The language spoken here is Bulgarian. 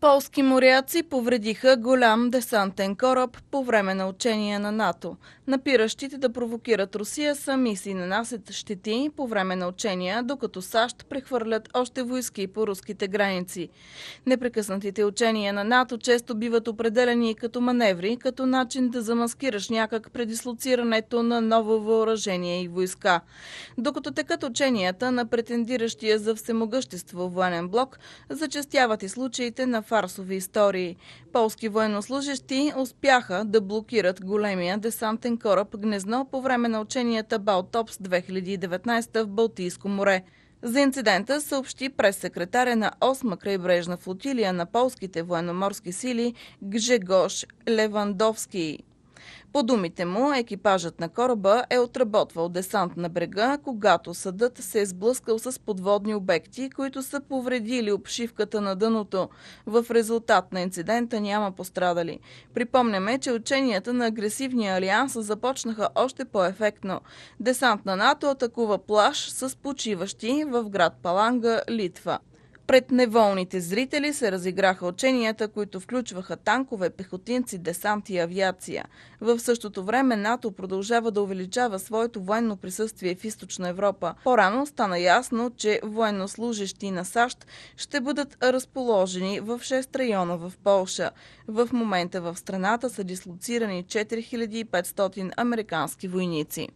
Полски моряци повредиха голям десантен кораб по време на учения на НАТО. Напиращите да провокират Русия сами си нанасят щети по време на учения, докато САЩ прехвърлят още войски по руските граници. Непрекъснатите учения на НАТО често биват определени като маневри, като начин да замаскираш някак предислоцирането на ново въоръжение и войска. Докато текат ученията на претендиращия за всемогъщество военен блок, зачастяват и случаите на фарсови истории. Полски военнослужащи успяха да блокират големия десантен кораб гнезно по време на ученията Балтопс 2019 в Балтийско море. За инцидента съобщи през секретаря на 8-ма крайбрежна флотилия на полските военноморски сили Гжегош Левандовски. По думите му, екипажът на кораба е отработвал десант на брега, когато съдът се е сблъскал с подводни обекти, които са повредили обшивката на дъното. В резултат на инцидента няма пострадали. Припомняме, че ученията на агресивния алианс започнаха още по-ефектно. Десант на НАТО атакува плаш с почиващи в град Паланга, Литва. Пред неволните зрители се разиграха ученията, които включваха танкове, пехотинци, десант и авиация. В същото време НАТО продължава да увеличава своето военно присъствие в Източна Европа. По-рано стана ясно, че военнослужащи на САЩ ще бъдат разположени в 6 района в Полша. В момента в страната са дислоцирани 4500 американски войници.